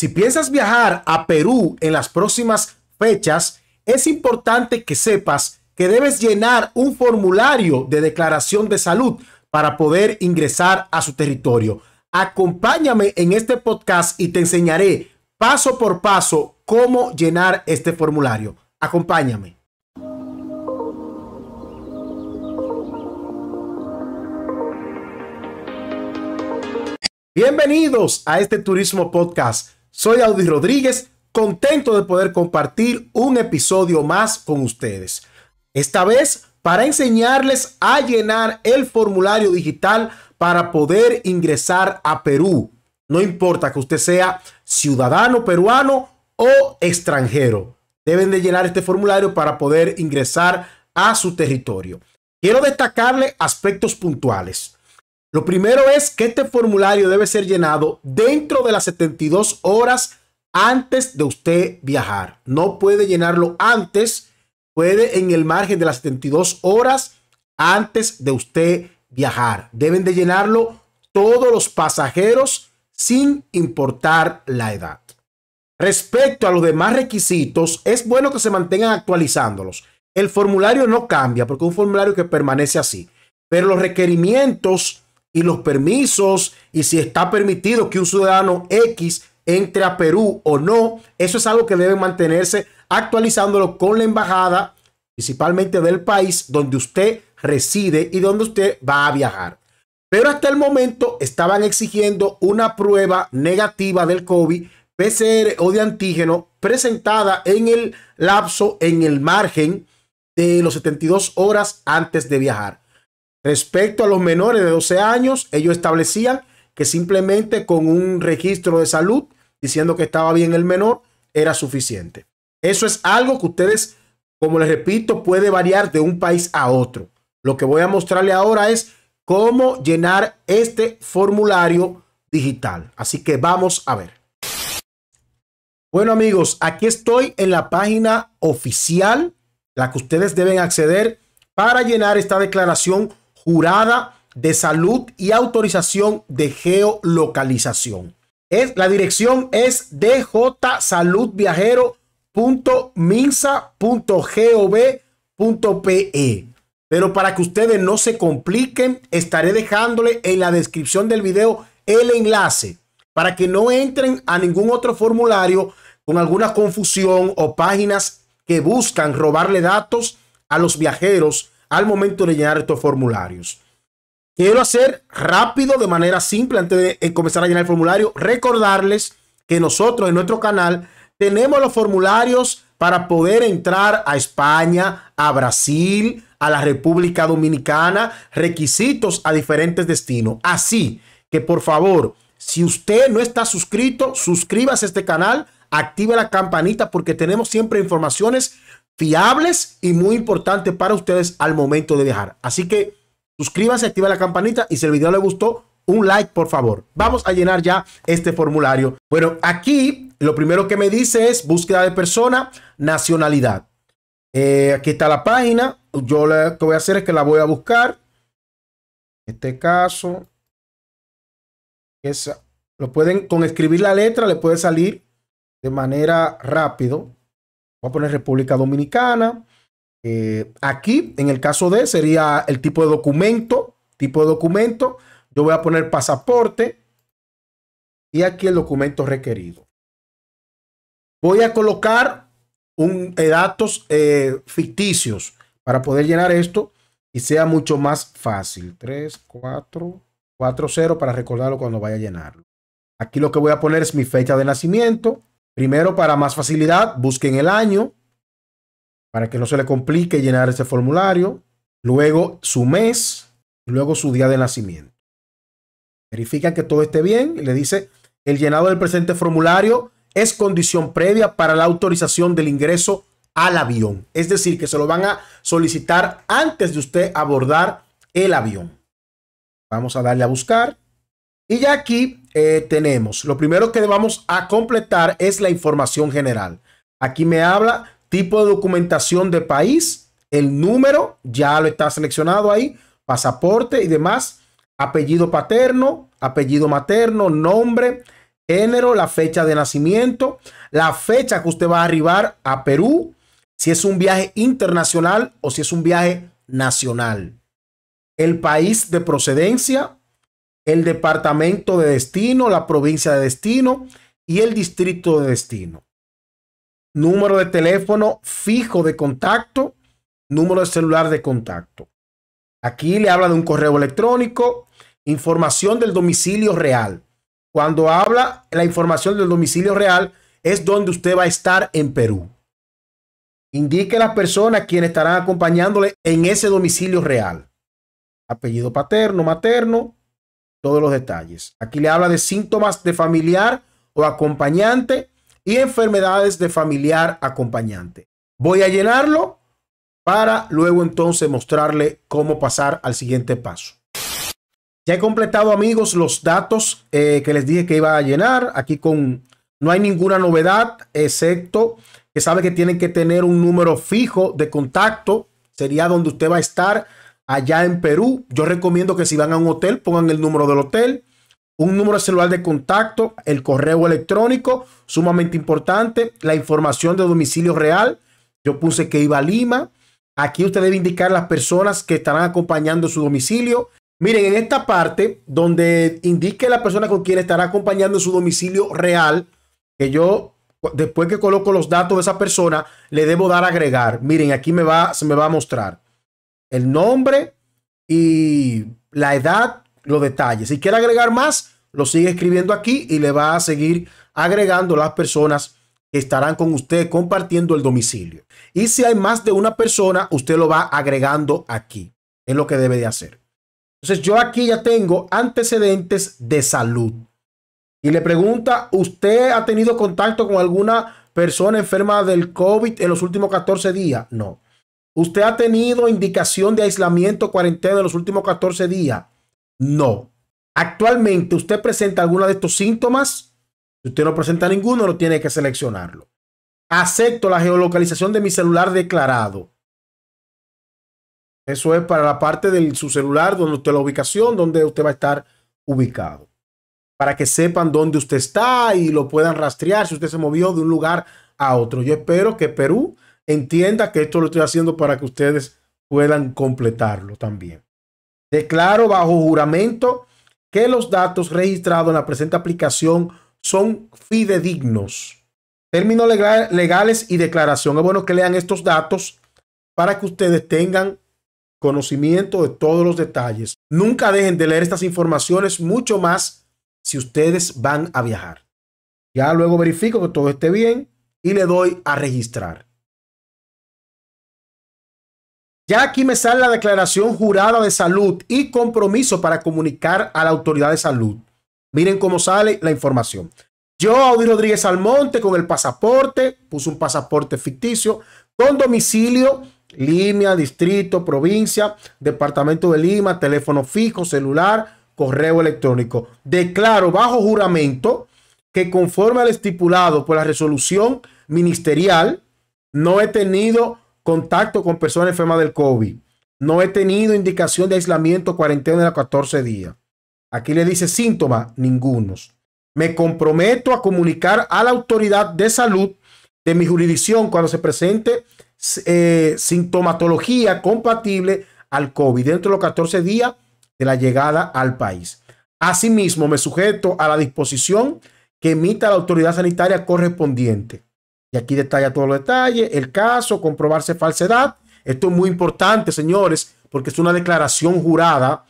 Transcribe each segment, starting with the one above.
Si piensas viajar a Perú en las próximas fechas, es importante que sepas que debes llenar un formulario de declaración de salud para poder ingresar a su territorio. Acompáñame en este podcast y te enseñaré paso por paso cómo llenar este formulario. Acompáñame. Bienvenidos a este Turismo Podcast soy Audi Rodríguez, contento de poder compartir un episodio más con ustedes. Esta vez para enseñarles a llenar el formulario digital para poder ingresar a Perú. No importa que usted sea ciudadano peruano o extranjero. Deben de llenar este formulario para poder ingresar a su territorio. Quiero destacarle aspectos puntuales. Lo primero es que este formulario debe ser llenado dentro de las 72 horas antes de usted viajar. No puede llenarlo antes, puede en el margen de las 72 horas antes de usted viajar. Deben de llenarlo todos los pasajeros sin importar la edad. Respecto a los demás requisitos, es bueno que se mantengan actualizándolos. El formulario no cambia porque es un formulario que permanece así, pero los requerimientos y los permisos y si está permitido que un ciudadano X entre a Perú o no. Eso es algo que debe mantenerse actualizándolo con la embajada, principalmente del país donde usted reside y donde usted va a viajar. Pero hasta el momento estaban exigiendo una prueba negativa del COVID, PCR o de antígeno presentada en el lapso, en el margen de los 72 horas antes de viajar. Respecto a los menores de 12 años, ellos establecían que simplemente con un registro de salud diciendo que estaba bien el menor era suficiente. Eso es algo que ustedes, como les repito, puede variar de un país a otro. Lo que voy a mostrarle ahora es cómo llenar este formulario digital. Así que vamos a ver. Bueno amigos, aquí estoy en la página oficial, la que ustedes deben acceder para llenar esta declaración jurada de salud y autorización de geolocalización. Es, la dirección es djsaludviajero.minsa.gov.pe. Pero para que ustedes no se compliquen, estaré dejándole en la descripción del video el enlace para que no entren a ningún otro formulario con alguna confusión o páginas que buscan robarle datos a los viajeros al momento de llenar estos formularios. Quiero hacer rápido, de manera simple, antes de eh, comenzar a llenar el formulario, recordarles que nosotros en nuestro canal tenemos los formularios para poder entrar a España, a Brasil, a la República Dominicana, requisitos a diferentes destinos. Así que por favor, si usted no está suscrito, suscríbase a este canal, active la campanita porque tenemos siempre informaciones fiables y muy importantes para ustedes al momento de dejar Así que suscríbase, activa la campanita y si el video le gustó, un like por favor. Vamos a llenar ya este formulario. Bueno, aquí lo primero que me dice es búsqueda de persona, nacionalidad. Eh, aquí está la página. Yo lo que voy a hacer es que la voy a buscar. En este caso, lo pueden con escribir la letra, le puede salir de manera rápido voy a poner República Dominicana. Eh, aquí, en el caso de, sería el tipo de documento. Tipo de documento. Yo voy a poner pasaporte. Y aquí el documento requerido. Voy a colocar un, eh, datos eh, ficticios para poder llenar esto y sea mucho más fácil. 3, 4, 4, 0 para recordarlo cuando vaya a llenarlo. Aquí lo que voy a poner es mi fecha de nacimiento. Primero, para más facilidad, busquen el año para que no se le complique llenar ese formulario. Luego su mes luego su día de nacimiento. Verifican que todo esté bien y le dice, el llenado del presente formulario es condición previa para la autorización del ingreso al avión. Es decir, que se lo van a solicitar antes de usted abordar el avión. Vamos a darle a buscar. Y ya aquí eh, tenemos, lo primero que vamos a completar es la información general. Aquí me habla tipo de documentación de país, el número, ya lo está seleccionado ahí, pasaporte y demás, apellido paterno, apellido materno, nombre, género, la fecha de nacimiento, la fecha que usted va a arribar a Perú, si es un viaje internacional o si es un viaje nacional, el país de procedencia, el departamento de destino, la provincia de destino y el distrito de destino. Número de teléfono fijo de contacto, número de celular de contacto. Aquí le habla de un correo electrónico, información del domicilio real. Cuando habla la información del domicilio real es donde usted va a estar en Perú. Indique las personas quienes estarán acompañándole en ese domicilio real. Apellido paterno, materno, todos los detalles. Aquí le habla de síntomas de familiar o acompañante y enfermedades de familiar acompañante. Voy a llenarlo para luego entonces mostrarle cómo pasar al siguiente paso. Ya he completado amigos los datos eh, que les dije que iba a llenar. Aquí con no hay ninguna novedad excepto que sabe que tienen que tener un número fijo de contacto. Sería donde usted va a estar allá en Perú. Yo recomiendo que si van a un hotel, pongan el número del hotel, un número de celular de contacto, el correo electrónico, sumamente importante, la información de domicilio real. Yo puse que iba a Lima. Aquí usted debe indicar las personas que estarán acompañando su domicilio. Miren, en esta parte donde indique la persona con quien estará acompañando su domicilio real, que yo después que coloco los datos de esa persona, le debo dar agregar. Miren, aquí me va, se me va a mostrar el nombre y la edad, los detalles. Si quiere agregar más, lo sigue escribiendo aquí y le va a seguir agregando las personas que estarán con usted compartiendo el domicilio. Y si hay más de una persona, usted lo va agregando aquí. Es lo que debe de hacer. Entonces yo aquí ya tengo antecedentes de salud. Y le pregunta, ¿usted ha tenido contacto con alguna persona enferma del COVID en los últimos 14 días? No. ¿Usted ha tenido indicación de aislamiento cuarentena en los últimos 14 días? No. Actualmente, ¿usted presenta alguno de estos síntomas? Si usted no presenta ninguno, no tiene que seleccionarlo. Acepto la geolocalización de mi celular declarado. Eso es para la parte de su celular, donde usted la ubicación, donde usted va a estar ubicado. Para que sepan dónde usted está y lo puedan rastrear si usted se movió de un lugar a otro. Yo espero que Perú entienda que esto lo estoy haciendo para que ustedes puedan completarlo también. Declaro bajo juramento que los datos registrados en la presente aplicación son fidedignos. Términos legales y declaración. Es bueno que lean estos datos para que ustedes tengan conocimiento de todos los detalles. Nunca dejen de leer estas informaciones, mucho más si ustedes van a viajar. Ya luego verifico que todo esté bien y le doy a registrar. Ya aquí me sale la declaración jurada de salud y compromiso para comunicar a la autoridad de salud. Miren cómo sale la información. Yo, Audi Rodríguez Almonte, con el pasaporte, puse un pasaporte ficticio, con domicilio, línea, distrito, provincia, departamento de Lima, teléfono fijo, celular, correo electrónico. Declaro bajo juramento que conforme al estipulado por la resolución ministerial, no he tenido contacto con personas enfermas del COVID. No he tenido indicación de aislamiento cuarentena de 14 días. Aquí le dice síntomas, ningunos. Me comprometo a comunicar a la autoridad de salud de mi jurisdicción cuando se presente eh, sintomatología compatible al COVID dentro de los 14 días de la llegada al país. Asimismo, me sujeto a la disposición que emita la autoridad sanitaria correspondiente. Y aquí detalla todos los detalles, el caso, comprobarse falsedad. Esto es muy importante, señores, porque es una declaración jurada.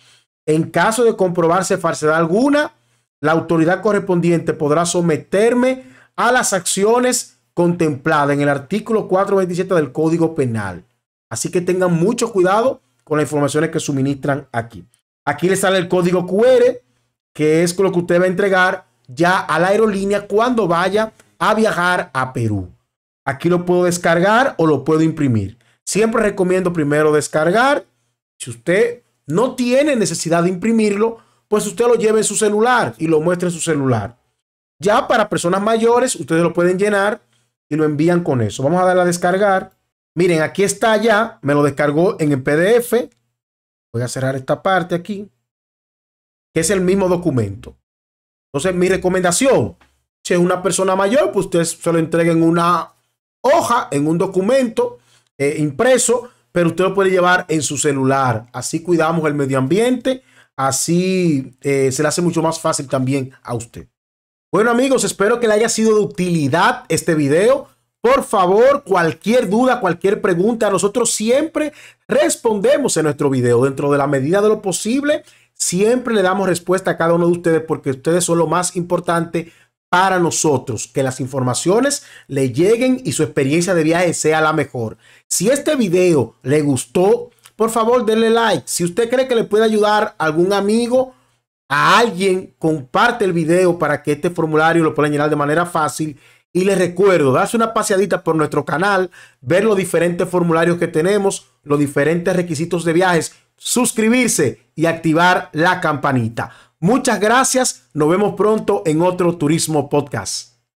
En caso de comprobarse falsedad alguna, la autoridad correspondiente podrá someterme a las acciones contempladas en el artículo 427 del Código Penal. Así que tengan mucho cuidado con las informaciones que suministran aquí. Aquí les sale el código QR, que es lo que usted va a entregar ya a la aerolínea cuando vaya a viajar a Perú. Aquí lo puedo descargar o lo puedo imprimir. Siempre recomiendo primero descargar. Si usted no tiene necesidad de imprimirlo, pues usted lo lleve en su celular y lo muestre en su celular. Ya para personas mayores, ustedes lo pueden llenar y lo envían con eso. Vamos a darle a descargar. Miren, aquí está ya. Me lo descargó en el PDF. Voy a cerrar esta parte aquí, que es el mismo documento. Entonces, mi recomendación, si es una persona mayor, pues usted se lo entrega en una hoja, en un documento eh, impreso, pero usted lo puede llevar en su celular. Así cuidamos el medio ambiente, así eh, se le hace mucho más fácil también a usted. Bueno amigos, espero que le haya sido de utilidad este video. Por favor, cualquier duda, cualquier pregunta, nosotros siempre respondemos en nuestro video. Dentro de la medida de lo posible, siempre le damos respuesta a cada uno de ustedes porque ustedes son lo más importante para nosotros, que las informaciones le lleguen y su experiencia de viaje sea la mejor. Si este video le gustó, por favor denle like. Si usted cree que le puede ayudar a algún amigo, a alguien, comparte el video para que este formulario lo pueda llenar de manera fácil. Y les recuerdo, darse una paseadita por nuestro canal, ver los diferentes formularios que tenemos, los diferentes requisitos de viajes, suscribirse y activar la campanita. Muchas gracias. Nos vemos pronto en otro Turismo Podcast.